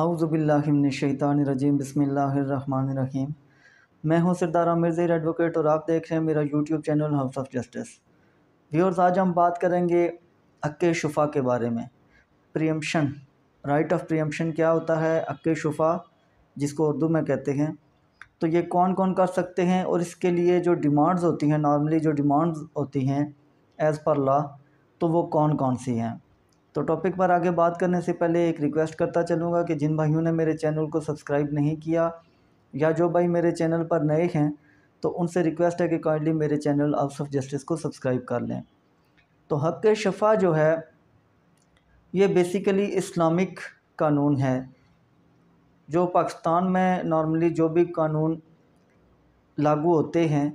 आउज़बिल्लिमिनशैतानरजीम बसमीम मैं हूं सरदार आमिर एडवोकेट और आप देख रहे हैं मेरा YouTube channel House of Justice viewers आज हम बात करेंगे अक्के शफ़ा के बारे में प्रियम्पन राइट ऑफ प्रियम्पन क्या होता है अक्के शफ़ा जिसको उर्दू में कहते हैं तो ये कौन कौन कर सकते हैं और इसके लिए जो डिमांड्स होती हैं नॉर्मली जो डिमांड्स होती हैं एज़ पर लॉ तो वो कौन कौन सी हैं तो टॉपिक पर आगे बात करने से पहले एक रिक्वेस्ट करता चलूँगा कि जिन भाइयों ने मेरे चैनल को सब्सक्राइब नहीं किया या जो भाई मेरे चैनल पर नए हैं तो उनसे रिक्वेस्ट है कि काइंडली मेरे चैनल हाउस ऑफ जस्टिस को सब्सक्राइब कर लें तो हक शफा जो है ये बेसिकली इस्लामिक कानून है जो पाकिस्तान में नॉर्मली जो भी कानून लागू होते हैं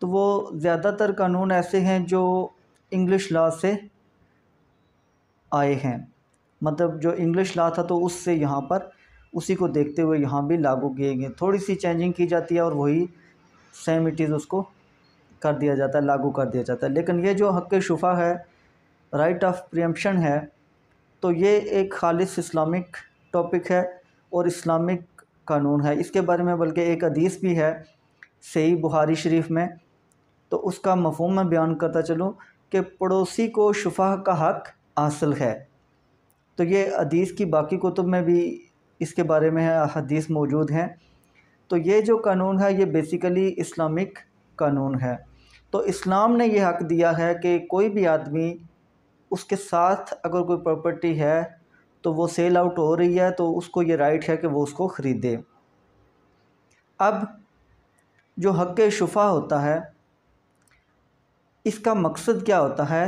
तो वो ज़्यादातर कानून ऐसे हैं जो इंग्लिश लॉ से आए हैं मतलब जो इंग्लिश लॉ था तो उससे यहाँ पर उसी को देखते हुए यहाँ भी लागू किए गए थोड़ी सी चेंजिंग की जाती है और वही सेम इट इज़ उसको कर दिया जाता है लागू कर दिया जाता है लेकिन ये जो हक शुफा है राइट ऑफ प्रियम्पन है तो ये एक खालिस इस्लामिक टॉपिक है और इस्लामिक कानून है इसके बारे में बल्कि एक अदीस भी है सही बुहारी शरीफ में तो उसका मफहम मैं बयान करता चलूँ कि पड़ोसी को शुफा का हक हासिल है तो ये हदीस की बाकी कुतुब में भी इसके बारे में हदीस मौजूद हैं तो ये जो कानून है ये बेसिकली इस्लामिक कानून है तो इस्लाम ने ये हक़ दिया है कि कोई भी आदमी उसके साथ अगर कोई प्रॉपर्टी है तो वो सेल आउट हो रही है तो उसको ये राइट है कि वो उसको ख़रीदे अब जो हक़ शुफा होता है इसका मकसद क्या होता है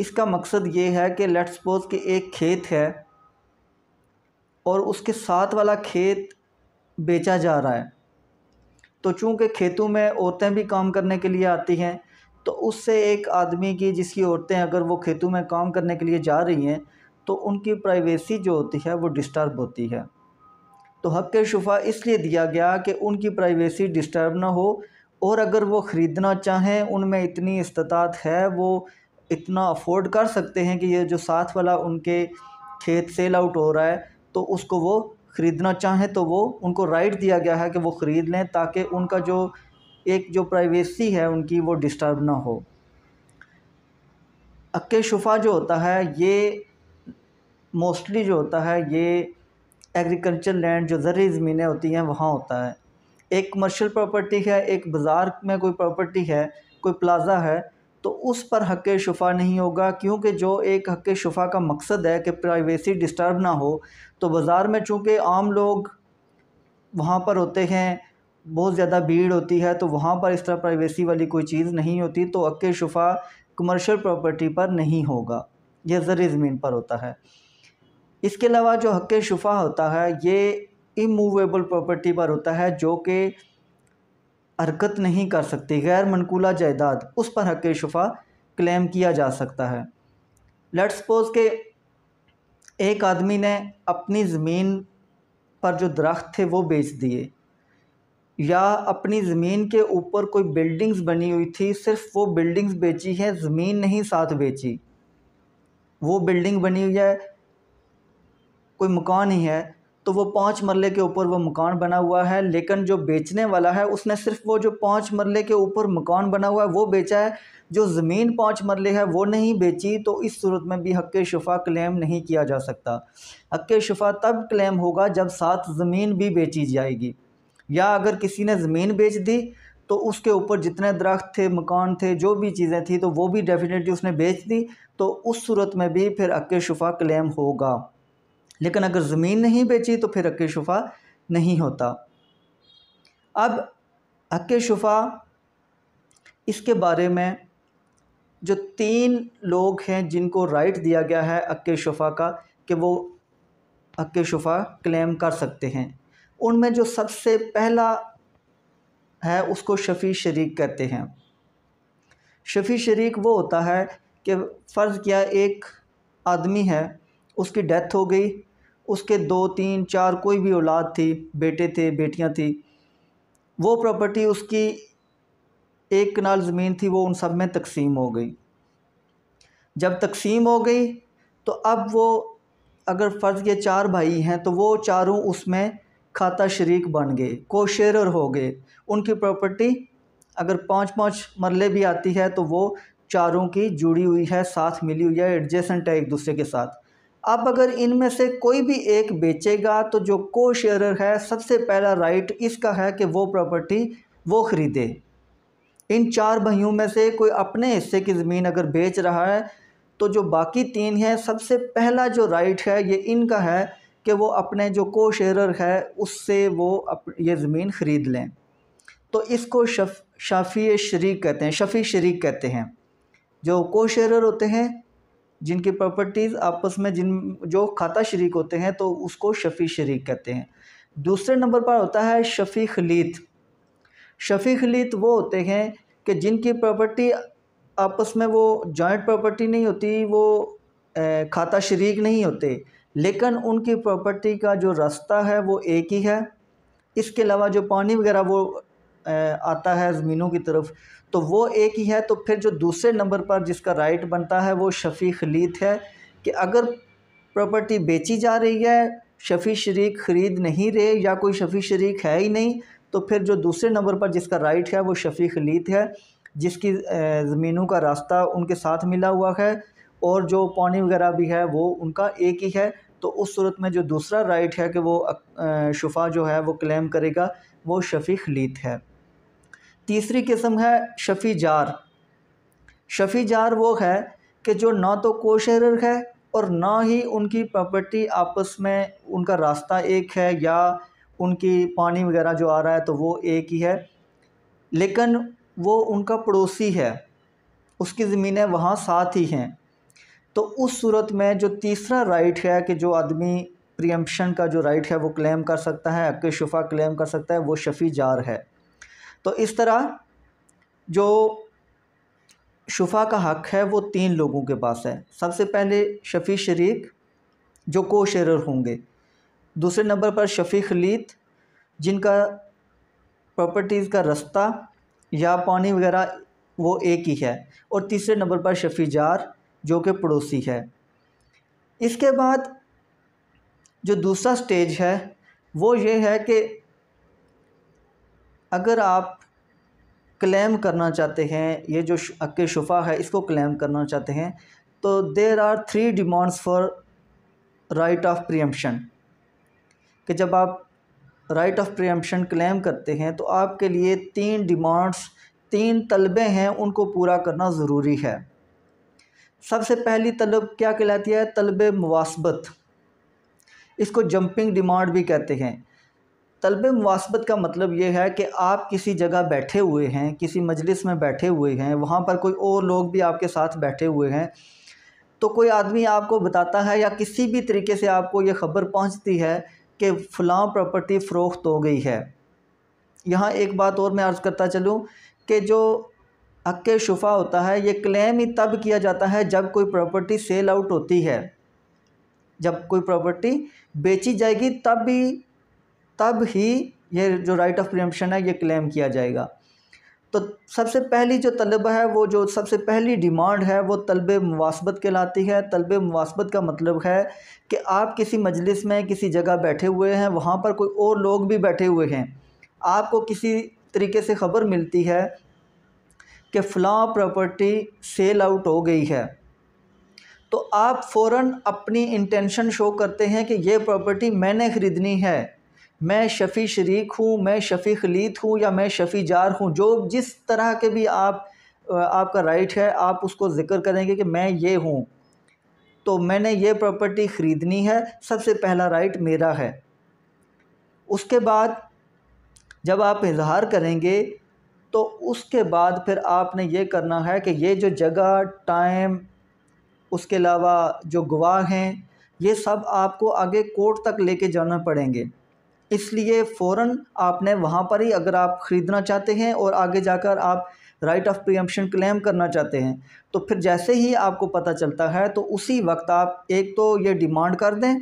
इसका मकसद ये है कि लेट्स सपोज कि एक खेत है और उसके साथ वाला खेत बेचा जा रहा है तो चूँकि खेतों में औरतें भी काम करने के लिए आती हैं तो उससे एक आदमी की जिसकी औरतें अगर वो खेतों में काम करने के लिए जा रही हैं तो उनकी प्राइवेसी जो होती है वो डिस्टर्ब होती है तो हक शुफा इसलिए दिया गया कि उनकी प्राइवेसी डिस्टर्ब ना हो और अगर वो ख़रीदना चाहें उनमें इतनी इस्तात है वो इतना अफोर्ड कर सकते हैं कि ये जो साथ वाला उनके खेत सेल आउट हो रहा है तो उसको वो ख़रीदना चाहें तो वो उनको राइट दिया गया है कि वो ख़रीद लें ताकि उनका जो एक जो प्राइवेसी है उनकी वो डिस्टर्ब ना हो अक्के शुफा जो होता है ये मोस्टली जो होता है ये एग्रीकल्चर लैंड जो ज़रूरी ज़मीनें होती हैं वहाँ होता है एक कमर्शियल प्रॉपर्टी है एक बाज़ार में कोई प्रॉपर्टी है कोई प्लाज़ा है तो उस पर हक शफा नहीं होगा क्योंकि जो एक हक शफा का मकसद है कि प्राइवेसी डिस्टर्ब ना हो तो बाज़ार में चूँकि आम लोग वहाँ पर होते हैं बहुत ज़्यादा भीड़ होती है तो वहाँ पर इस तरह प्राइवेसी वाली कोई चीज़ नहीं होती तो हक शफा कमर्शियल प्रॉपर्टी पर नहीं होगा यह ज़र ज़मीन पर होता है इसके अलावा जो हक शफा होता है ये इमूवेबल प्रॉपर्टी पर होता है जो कि हरकत नहीं कर सकती गैर मनकूला जायदाद उस पर हक शफा क्लेम किया जा सकता है लेट सपोज़ के एक आदमी ने अपनी ज़मीन पर जो दरख्त थे वो बेच दिए या अपनी ज़मीन के ऊपर कोई बिल्डिंग्स बनी हुई थी सिर्फ वो बिल्डिंग्स बेची है ज़मीन नहीं साथ बेची वो बिल्डिंग बनी हुई है कोई मकान ही है तो वो पाँच मरले के ऊपर वो मकान बना हुआ है लेकिन जो बेचने वाला है उसने सिर्फ वो जो पाँच मरले के ऊपर मकान बना हुआ है वो बेचा है जो ज़मीन पाँच मरले है वो नहीं बेची तो इस सूरत में भी हक शफा क्लेम नहीं किया जा सकता हक शफा तब क्लेम होगा जब साथ ज़मीन भी बेची जाएगी या अगर किसी ने ज़मीन बेच दी तो उसके ऊपर जितने दरख्त थे मकान थे जो भी चीज़ें थी तो वो भी डेफिनेटली उसने बेच दी तो उस सूरत में भी फिर अक्के शफा क्लेम होगा लेकिन अगर ज़मीन नहीं बेची तो फिर हक शफा नहीं होता अब हक शफा इसके बारे में जो तीन लोग हैं जिनको राइट दिया गया है हक शफा का कि वो हक शफा क्लेम कर सकते हैं उनमें जो सबसे पहला है उसको शफ़ी शरीक कहते हैं शफ़ी शरीक वो होता है कि फ़र्ज़ किया एक आदमी है उसकी डेथ हो गई उसके दो तीन चार कोई भी औलाद थी बेटे थे बेटियां थी वो प्रॉपर्टी उसकी एक कनाल ज़मीन थी वो उन सब में तकसीम हो गई जब तकसीम हो गई तो अब वो अगर फ़र्ज़ के चार भाई हैं तो वो चारों उसमें खाता शरीक बन गए को शेयर हो गए उनकी प्रॉपर्टी अगर पाँच पाँच मरले भी आती है तो वो चारों की जुड़ी हुई है साथ मिली हुई है एडजेसेंट है एक दूसरे के साथ अब अगर इनमें से कोई भी एक बेचेगा तो जो को शेयर है सबसे पहला राइट इसका है कि वो प्रॉपर्टी वो ख़रीदे इन चार भाइयों में से कोई अपने हिस्से की ज़मीन अगर बेच रहा है तो जो बाकी तीन हैं सबसे पहला जो राइट है ये इनका है कि वो अपने जो को शेयर है उससे वो अप ये ज़मीन ख़रीद लें तो इसको शफ शाफी शरीक कहते हैं शफ़ी शरीक कहते हैं जो को शेयर होते हैं जिनकी प्रॉपर्टीज़ आपस में जिन जो खाता शरीक होते हैं तो उसको शफ़ी शरीक कहते हैं दूसरे नंबर पर होता है शफ़ी खलीत शफ़ी खलीत वो होते हैं कि जिनकी प्रॉपर्टी आपस में वो जॉइंट प्रॉपर्टी नहीं होती वो खाता शरीक नहीं होते लेकिन उनकी प्रॉपर्टी का जो रास्ता है वो एक ही है इसके अलावा जो पानी वगैरह वो आता है ज़मीनों की तरफ तो वो एक ही है तो फिर जो दूसरे नंबर पर जिसका राइट बनता है वो शफ़ी खलीत है कि अगर प्रॉपर्टी बेची जा रही है शफ़ी शरीक ख़रीद नहीं रहे या कोई शफ़ी शरीक है ही नहीं तो फिर जो दूसरे नंबर पर जिसका राइट है वो शफ़ी खलीत है जिसकी ज़मीनों का रास्ता उनके साथ मिला हुआ है और जो पानी वगैरह भी है वो उनका एक ही है तो उस सूरत में जो दूसरा राइट है कि वो शफा जो है वो क्लेम करेगा वो शफ़ी खलीत है तीसरी किस्म है शफ़ी जार शफ़ी जार वो है कि जो ना तो कोशर है और ना ही उनकी प्रॉपर्टी आपस में उनका रास्ता एक है या उनकी पानी वगैरह जो आ रहा है तो वो एक ही है लेकिन वो उनका पड़ोसी है उसकी ज़मीनें वहाँ साथ ही हैं तो उस सूरत में जो तीसरा राइट है कि जो आदमी प्रियम्पशन का जो राइट है वो क्लेम कर सकता है अक्के शफा क्लेम कर सकता है वो शफ़ी जार है तो इस तरह जो शुफा का हक़ है वो तीन लोगों के पास है सबसे पहले शफ़ी शरीक जो को होंगे दूसरे नंबर पर शफ़ी खलीत जिनका प्रॉपर्टीज़ का रास्ता या पानी वगैरह वो एक ही है और तीसरे नंबर पर शफ़ी जार जो कि पड़ोसी है इसके बाद जो दूसरा स्टेज है वो ये है कि अगर आप क्लेम करना चाहते हैं ये जो अक्के शुफा है इसको क्लेम करना चाहते हैं तो there are three demands for right of preemption कि जब आप राइट ऑफ प्रियम्पशन क्लेम करते हैं तो आपके लिए तीन डिमांड्स तीन तलबे हैं उनको पूरा करना ज़रूरी है सबसे पहली तलब क्या कहलाती है तलब मुवासबत इसको जंपिंग डिमांड भी कहते हैं तलब मुआसबत का मतलब ये है कि आप किसी जगह बैठे हुए हैं किसी मजलिस में बैठे हुए हैं वहाँ पर कोई और लोग भी आपके साथ बैठे हुए हैं तो कोई आदमी आपको बताता है या किसी भी तरीके से आपको ये ख़बर पहुँचती है कि फ़लाँ प्रॉपर्टी फ़रोख्त हो गई है यहाँ एक बात और मैं अर्ज़ करता चलूँ कि जो हक शफा होता है ये क्लेम ही तब किया जाता है जब कोई प्रॉपर्टी सेल आउट होती है जब कोई प्रॉपर्टी बेची जाएगी तब भी तब ही ये जो राइट ऑफ प्रियम्पशन है ये क्लेम किया जाएगा तो सबसे पहली जो तलबा है वो जो सबसे पहली डिमांड है वो तलब मुवासबत कहलाती है तलब मुवासबत का मतलब है कि आप किसी मजलिस में किसी जगह बैठे हुए हैं वहाँ पर कोई और लोग भी बैठे हुए हैं आपको किसी तरीके से ख़बर मिलती है कि फ़लाँ प्रॉपर्टी सेल आउट हो गई है तो आप फ़ौर अपनी इंटेंशन शो करते हैं कि ये प्रॉपर्टी मैंने ख़रीदनी है मैं शफ़ी शरीक हूँ मैं शफ़ी खलीत हूँ या मैं शफ़ी जार हूँ जो जिस तरह के भी आप आपका राइट है आप उसको ज़िक्र करेंगे कि मैं ये हूँ तो मैंने ये प्रॉपर्टी ख़रीदनी है सबसे पहला राइट मेरा है उसके बाद जब आप इजहार करेंगे तो उसके बाद फिर आपने ये करना है कि ये जो जगह टाइम उसके अलावा जो गवाह हैं ये सब आपको आगे कोर्ट तक लेके जाना पड़ेंगे इसलिए फ़ौर आपने वहाँ पर ही अगर आप ख़रीदना चाहते हैं और आगे जाकर आप राइट ऑफ प्रियम्पशन क्लेम करना चाहते हैं तो फिर जैसे ही आपको पता चलता है तो उसी वक्त आप एक तो ये डिमांड कर दें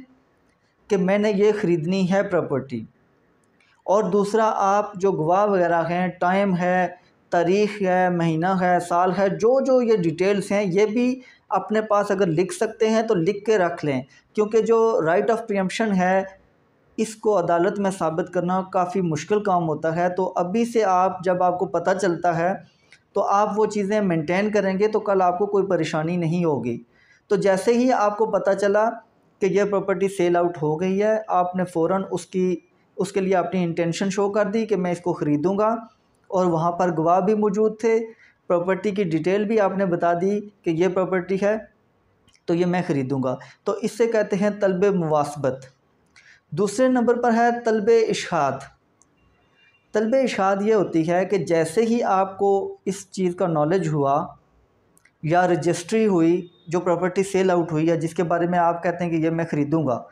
कि मैंने ये ख़रीदनी है प्रॉपर्टी और दूसरा आप जो गवाह वगैरह हैं टाइम है तारीख है महीना है साल है जो जो ये डिटेल्स हैं ये भी अपने पास अगर लिख सकते हैं तो लिख के रख लें क्योंकि जो राइट ऑफ प्रियम्पशन है इसको अदालत में साबित करना काफ़ी मुश्किल काम होता है तो अभी से आप जब आपको पता चलता है तो आप वो चीज़ें मेंटेन करेंगे तो कल आपको कोई परेशानी नहीं होगी तो जैसे ही आपको पता चला कि यह प्रॉपर्टी सेल आउट हो गई है आपने फ़ौर उसकी उसके लिए अपनी इंटेंशन शो कर दी कि मैं इसको ख़रीदूँगा और वहाँ पर गवाह भी मौजूद थे प्रॉपर्टी की डिटेल भी आपने बता दी कि यह प्रॉपर्टी है तो ये मैं ख़रीदूँगा तो इससे कहते हैं तलब मुवासबत दूसरे नंबर पर है तलब इशाद तलब इशाद ये होती है कि जैसे ही आपको इस चीज़ का नॉलेज हुआ या रजिस्ट्री हुई जो प्रॉपर्टी सेल आउट हुई या जिसके बारे में आप कहते हैं कि ये मैं ख़रीदूँगा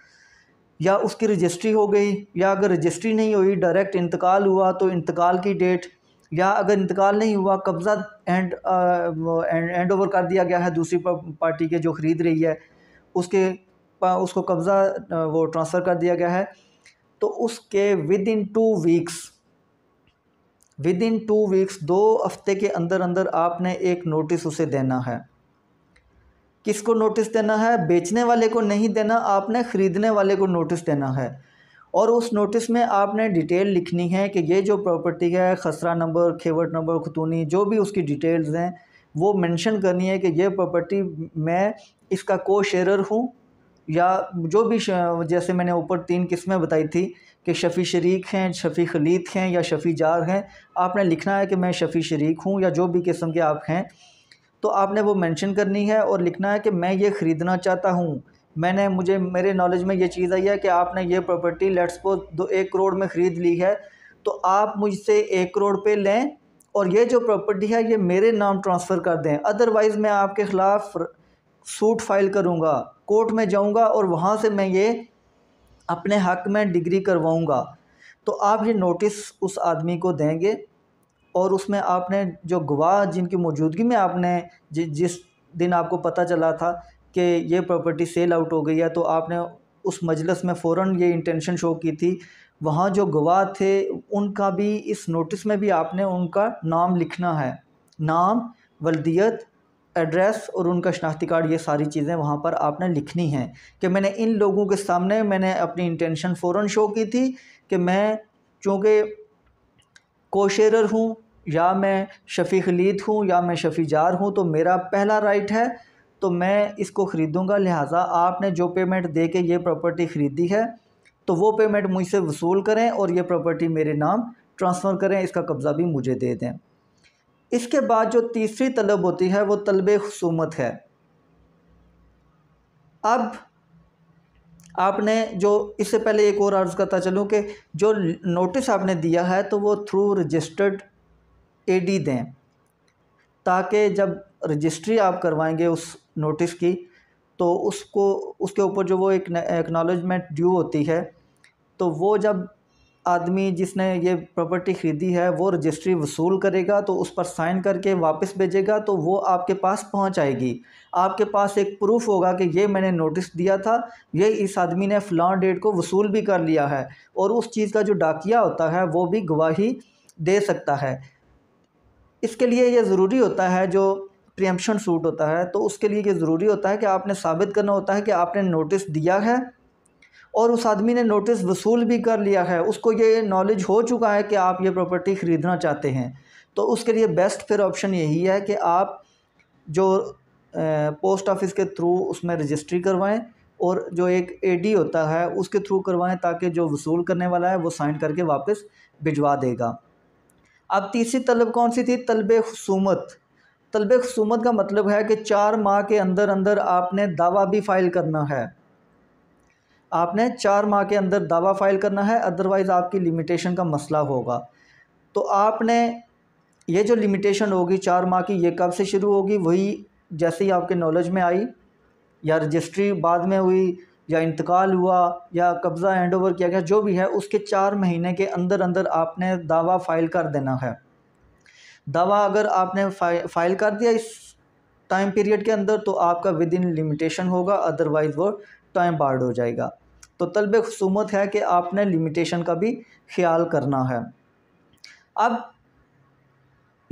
या उसकी रजिस्ट्री हो गई या अगर रजिस्ट्री नहीं हुई डायरेक्ट इंतकाल हुआ तो इंतकाल की डेट या अगर इंतकाल नहीं हुआ कब्ज़ा एंड एंड ओवर कर दिया गया है दूसरी पार्टी के जो ख़रीद रही है उसके उसको कब्ज़ा वो ट्रांसफ़र कर दिया गया है तो उसके within two weeks within two weeks दो हफ्ते के अंदर अंदर आपने एक नोटिस उसे देना है किसको नोटिस देना है बेचने वाले को नहीं देना आपने ख़रीदने वाले को नोटिस देना है और उस नोटिस में आपने डिटेल लिखनी है कि ये जो प्रॉपर्टी है खसरा नंबर खेवट नंबर खतूनी जो भी उसकी डिटेल्स हैं वो मेंशन करनी है कि ये प्रॉपर्टी मैं इसका को शेयरर हूँ या जो भी जैसे मैंने ऊपर तीन किस्में बताई थी कि शफ़ी शरीक हैं शफ़ी खलीत हैं या शफ़ी जार हैं आपने लिखना है कि मैं शफ़ी शरीक हूँ या जो भी किस्म के आप हैं तो आपने वो मेंशन करनी है और लिखना है कि मैं ये ख़रीदना चाहता हूँ मैंने मुझे मेरे नॉलेज में ये चीज़ आई है कि आपने ये प्रॉपर्टी लेट्स को दो एक करोड़ में ख़रीद ली है तो आप मुझसे एक करोड़ पे लें और ये जो प्रॉपर्टी है ये मेरे नाम ट्रांसफ़र कर दें अदरवाइज़ मैं आपके ख़िलाफ़ सूट फाइल करूँगा कोर्ट में जाऊँगा और वहाँ से मैं ये अपने हक में डिग्री करवाऊँगा तो आप ये नोटिस उस आदमी को देंगे और उसमें आपने जो गवाह जिनकी मौजूदगी में आपने जि, जिस दिन आपको पता चला था कि ये प्रॉपर्टी सेल आउट हो गई है तो आपने उस मजलस में फ़ौर ये इंटेंशन शो की थी वहाँ जो गवाह थे उनका भी इस नोटिस में भी आपने उनका नाम लिखना है नाम वल्दियत एड्रेस और उनका शनाख्ती कार्ड ये सारी चीज़ें वहाँ पर आपने लिखनी हैं कि मैंने इन लोगों के सामने मैंने अपनी इंटेंशन फ़ौर शो की थी कि मैं चूँकि कोशेरर हूँ या मैं शफी खलीद हूँ या मैं शफी जार हूँ तो मेरा पहला राइट है तो मैं इसको ख़रीदूँगा लिहाजा आपने जो पेमेंट दे के ये प्रॉपर्टी ख़रीदी है तो वो पेमेंट मुझसे वसूल करें और ये प्रॉपर्टी मेरे नाम ट्रांसफ़र करें इसका कब्ज़ा भी मुझे दे दें इसके बाद जो तीसरी तलब होती है वो तलब खसूमत है अब आपने जो इससे पहले एक और अर्ज़ करता चलूँ कि जो नोटिस आपने दिया है तो वो थ्रू रजिस्टर्ड एडी दें ताकि जब रजिस्ट्री आप करवाएंगे उस नोटिस की तो उसको उसके ऊपर जो वो एक एक्नॉलेजमेंट ड्यू होती है तो वो जब आदमी जिसने ये प्रॉपर्टी ख़रीदी है वो रजिस्ट्री वसूल करेगा तो उस पर साइन करके वापस भेजेगा तो वो आपके पास पहुंच आएगी आपके पास एक प्रूफ होगा कि ये मैंने नोटिस दिया था ये इस आदमी ने फ़लाँ डेट को वसूल भी कर लिया है और उस चीज़ का जो डाकिया होता है वो भी गवाही दे सकता है इसके लिए ये ज़रूरी होता है जो प्रियम्पन सूट होता है तो उसके लिए ये ज़रूरी होता है कि आपने साबित करना होता है कि आपने नोटिस दिया है और उस आदमी ने नोटिस वसूल भी कर लिया है उसको ये नॉलेज हो चुका है कि आप ये प्रॉपर्टी ख़रीदना चाहते हैं तो उसके लिए बेस्ट फिर ऑप्शन यही है कि आप जो पोस्ट ऑफिस के थ्रू उसमें रजिस्ट्री करवाएं और जो एक एडी होता है उसके थ्रू करवाएं ताकि जो वसूल करने वाला है वो साइन करके वापस भिजवा देगा अब तीसरी तलब कौन सी थी तलब खसूमत तलब खसूमत का मतलब है कि चार माह के अंदर अंदर आपने दावा भी फ़ाइल करना है आपने चार माह के अंदर दावा फाइल करना है अदरवाइज़ आपकी लिमिटेशन का मसला होगा तो आपने ये जो लिमिटेशन होगी चार माह की ये कब से शुरू होगी वही जैसे ही आपके नॉलेज में आई या रजिस्ट्री बाद में हुई या इंतकाल हुआ या कब्ज़ा हैंड ओवर किया गया जो भी है उसके चार महीने के अंदर अंदर आपने दावा फ़ाइल कर देना है दावा अगर आपने फ़ाइल कर दिया इस टाइम पीरियड के अंदर तो आपका विद इन लिमिटेशन होगा अदरवाइज़ वो टाइम बार्ड हो जाएगा तो तलब खसूमत है कि आपने लिमिटेशन का भी ख्याल करना है अब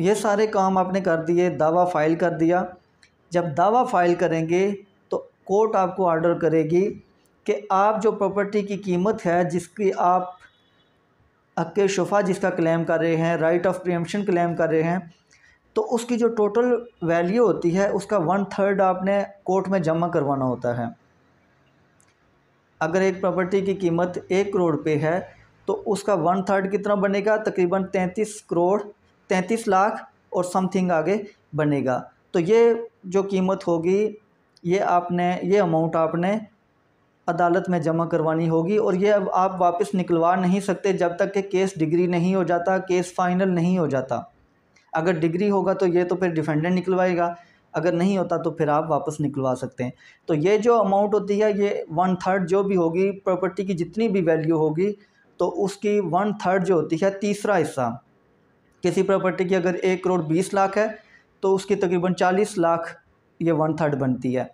ये सारे काम आपने कर दिए दावा फ़ाइल कर दिया जब दावा फ़ाइल करेंगे तो कोर्ट आपको आर्डर करेगी कि आप जो प्रॉपर्टी की कीमत है जिसकी आप हक शफा जिसका क्लेम कर रहे हैं राइट ऑफ प्रियमशन क्लेम कर रहे हैं तो उसकी जो टोटल वैल्यू होती है उसका वन थर्ड आपने कोर्ट में जमा करवाना होता है अगर एक प्रॉपर्टी की कीमत एक करोड़ रुपये है तो उसका वन थर्ड कितना बनेगा तकरीबन तैंतीस करोड़ तैंतीस लाख और समथिंग आगे बनेगा तो ये जो कीमत होगी ये आपने ये अमाउंट आपने अदालत में जमा करवानी होगी और ये अब आप वापस निकलवा नहीं सकते जब तक कि के केस डिग्री नहीं हो जाता केस फाइनल नहीं हो जाता अगर डिग्री होगा तो ये तो फिर डिफेंडेंट निकलवाएगा अगर नहीं होता तो फिर आप वापस निकलवा सकते हैं तो ये जो अमाउंट होती है ये वन थर्ड जो भी होगी प्रॉपर्टी की जितनी भी वैल्यू होगी तो उसकी वन थर्ड जो होती है तीसरा हिस्सा किसी प्रॉपर्टी की अगर एक करोड़ बीस लाख है तो उसकी तकरीबन चालीस लाख ये वन थर्ड बनती है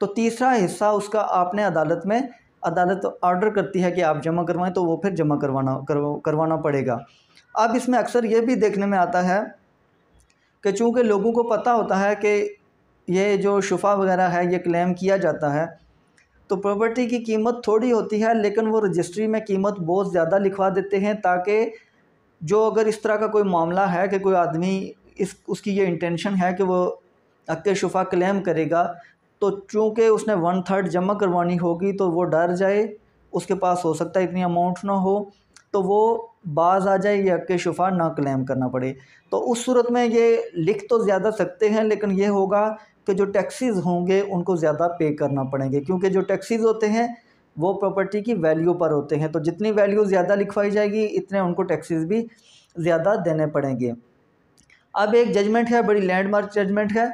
तो तीसरा हिस्सा उसका आपने अदालत में अदालत ऑर्डर करती है कि आप जमा करवाएं तो वो फिर जमा करवाना करवाना पड़ेगा अब इसमें अक्सर ये भी देखने में आता है कि चूँकि लोगों को पता होता है कि ये जो शफा वगैरह है ये क्लेम किया जाता है तो प्रॉपर्टी की कीमत थोड़ी होती है लेकिन वो रजिस्ट्री में कीमत बहुत ज़्यादा लिखवा देते हैं ताकि जो अगर इस तरह का कोई मामला है कि कोई आदमी इस उसकी ये इंटेंशन है कि वो अक्के शफा क्लेम करेगा तो चूँकि उसने वन थर्ड जमा करवानी होगी तो वो डर जाए उसके पास हो सकता है इतनी अमाउंट ना हो तो वो बाज आ जाए या अक्के शफा ना क्लेम करना पड़े तो उस सूरत में ये लिख तो ज़्यादा सकते हैं लेकिन ये होगा कि जो टैक्सीज़ होंगे उनको ज़्यादा पे करना पड़ेंगे क्योंकि जो टैक्सीज़ होते हैं वो प्रॉपर्टी की वैल्यू पर होते हैं तो जितनी वैल्यू ज़्यादा लिखवाई जाएगी इतने उनको टैक्सेस भी ज़्यादा देने पड़ेंगे अब एक जजमेंट है बड़ी लैंडमार्क जजमेंट है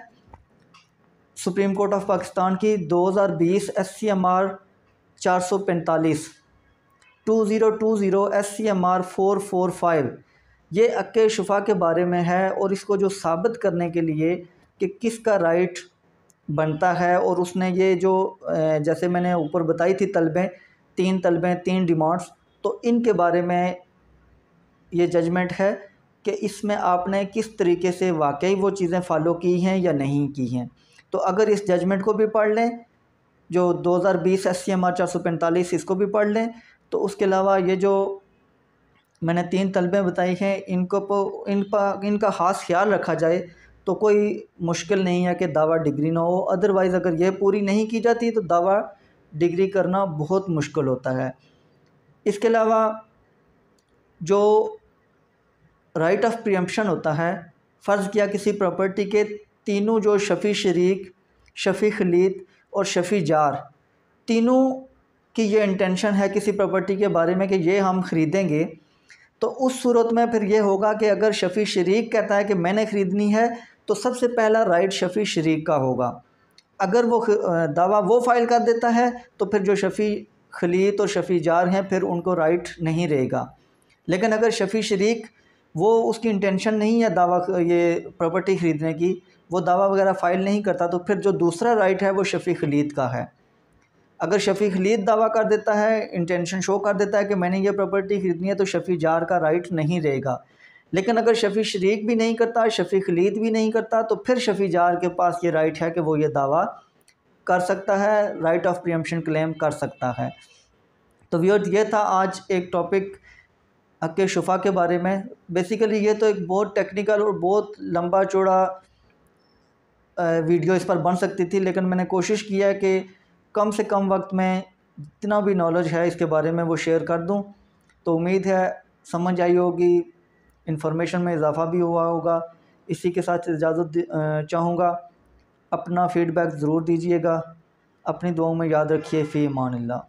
सुप्रीम कोर्ट ऑफ पाकिस्तान की 2020 एस सी एम आर चार सौ पैंतालीस two zero two zero S C M R four four five ये अक्के शफा के बारे में है और इसको जो साबित करने के लिए कि किसका राइट बनता है और उसने ये जो जैसे मैंने ऊपर बताई थी तलबें तीन तलबें तीन डिमांड्स तो इनके बारे में ये जजमेंट है कि इसमें आपने किस तरीके से वाकई वो चीज़ें फॉलो की हैं या नहीं की हैं तो अगर इस जजमेंट को भी पढ़ लें जो 2020 एस सी एम आर चार सौ पैंतालीस इसको भी पढ़ लें तो उसके अलावा ये जो मैंने तीन तलबें बताई हैं इनको इन पर इनका ख़ास ख्याल रखा जाए तो कोई मुश्किल नहीं है कि दावा डिग्री ना हो अदरवाइज़ अगर यह पूरी नहीं की जाती तो दावा डिग्री करना बहुत मुश्किल होता है इसके अलावा जो राइट ऑफ प्रियम्पशन होता है फ़र्ज़ किया किसी प्रॉपर्टी के तीनों जो शफ़ी शरीक शफ़ी खलीत और शफ़ी जार तीनों की ये इंटेंशन है किसी प्रॉपर्टी के बारे में कि ये हम ख़रीदेंगे तो उस सूरत में फिर ये होगा कि अगर शफ़ी शरीक कहता है कि मैंने ख़रीदनी है तो सबसे पहला राइट शफ़ी शरीक का होगा अगर वो दावा वो फ़ाइल कर देता है तो फिर जो शफ़ी खलीत और शफ़ी जार हैं फिर उनको राइट नहीं रहेगा लेकिन अगर शफ़ी शरीक वो उसकी इंटेंशन नहीं है दावा ये प्रॉपर्टी ख़रीदने की वो दावा वगैरह फ़ाइल नहीं करता तो फिर जो दूसरा राइट है वो शफ़ी खलीद का है अगर शफ़ी खलीद दावा कर देता है इंटेंशन शो कर देता है कि मैंने ये प्रॉपर्टी ख़रीदनी है तो शफ़ी जार का राइट नहीं रहेगा लेकिन अगर शफ़ी शरीक भी नहीं करता शफ़ी खलीद भी नहीं करता तो फिर शफ़ी जार के पास ये राइट है कि वो ये दावा कर सकता है राइट ऑफ प्रियम्पशन क्लेम कर सकता है तो व्यूअर्स ये था आज एक टॉपिक हक शफा के बारे में बेसिकली ये तो एक बहुत टेक्निकल और बहुत लंबा चौड़ा वीडियो इस पर बन सकती थी लेकिन मैंने कोशिश किया है कि कम से कम वक्त में जितना भी नॉलेज है इसके बारे में वो शेयर कर दूं तो उम्मीद है समझ आई होगी इन्फॉर्मेशन में इजाफा भी हुआ होगा इसी के साथ इजाज़त चाहूँगा अपना फ़ीडबैक ज़रूर दीजिएगा अपनी दुआओं में याद रखिए फ़ी मान ला